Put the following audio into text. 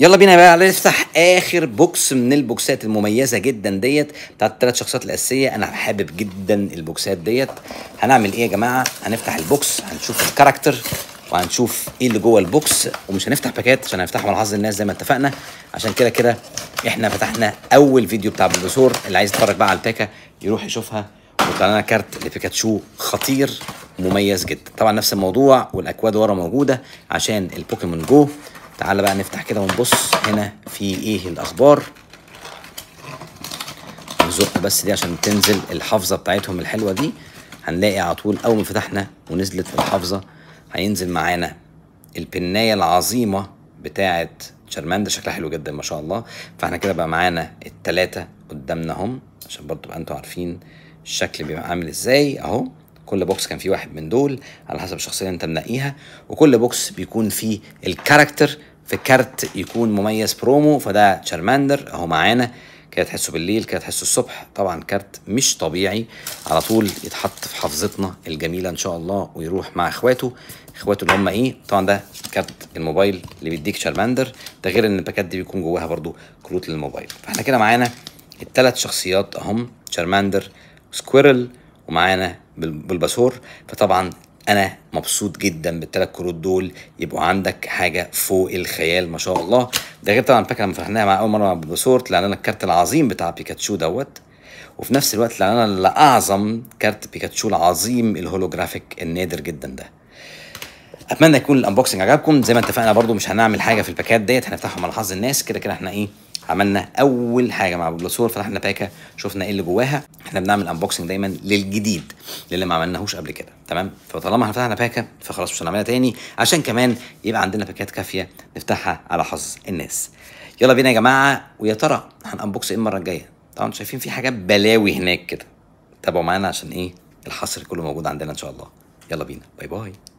يلا بينا بقى نفتح اخر بوكس من البوكسات المميزه جدا ديت بتاعت الثلاث شخصيات الاساسيه انا حابب جدا البوكسات ديت هنعمل ايه يا جماعه هنفتح البوكس هنشوف الكاركتر وهنشوف ايه اللي جوه البوكس ومش هنفتح باكات عشان هنفتحهم على حظ الناس زي ما اتفقنا عشان كده كده احنا فتحنا اول فيديو بتاع بلدوسور اللي عايز يتفرج بقى على الباكه يروح يشوفها وطلع لنا كارت لبيكاتشو خطير مميز جدا طبعا نفس الموضوع والاكواد ورا موجوده عشان البوكيمون جو تعال بقى نفتح كده ونبص هنا في ايه الاخبار نزق بس دي عشان تنزل الحافظه بتاعتهم الحلوه دي هنلاقي على طول اول ما فتحنا ونزلت الحافظه هينزل معانا البنايه العظيمه بتاعه شرمان ده شكلها حلو جدا ما شاء الله فاحنا كده بقى معانا التلاته قدامنا هم عشان برضو تبقى انتوا عارفين الشكل بيبقى عامل ازاي اهو كل بوكس كان فيه واحد من دول على حسب الشخصيه اللي انت منقيها وكل بوكس بيكون فيه الكاركتر في كارت يكون مميز برومو فده تشارماندر اهو معانا كده تحسه بالليل كده تحسه الصبح طبعا كارت مش طبيعي على طول يتحط في حافظتنا الجميله ان شاء الله ويروح مع اخواته اخواته اللي هم ايه طبعا ده كارت الموبايل اللي بيديك شارماندر ده غير ان الباكات دي بيكون جواها برضو كروت للموبايل فاحنا كده معانا الثلاث شخصيات اهم شارماندر سكويرل ومعانا بالباسور فطبعا انا مبسوط جدا بالثلاث كروت دول يبقوا عندك حاجه فوق الخيال ما شاء الله ده غير طبعا فاكر لما فتحناها مع اول مره مع بالباسور طلع لنا الكارت العظيم بتاع بيكاتشو دوت وفي نفس الوقت طلع لنا الاعظم كارت بيكاتشو العظيم الهولوجرافيك النادر جدا ده اتمنى يكون الانبوكسنج عجبكم زي ما اتفقنا برضو مش هنعمل حاجه في الباكات ديت هنفتحهم على حظ الناس كده كده احنا ايه عملنا اول حاجه مع بجلاسور فتحنا باكه شفنا ايه اللي جواها احنا بنعمل انبوكسنج دايما للجديد للي ما عملناهوش قبل كده تمام فطالما احنا فتحنا باكه فخلاص مش هنعملها تاني عشان كمان يبقى عندنا باكات كافيه نفتحها على حظ الناس يلا بينا يا جماعه ويا ترى هنانبوكس ايه المره الجايه طبعا شايفين في حاجات بلاوي هناك كده تابعوا معانا عشان ايه الحصر كله موجود عندنا ان شاء الله يلا بينا باي باي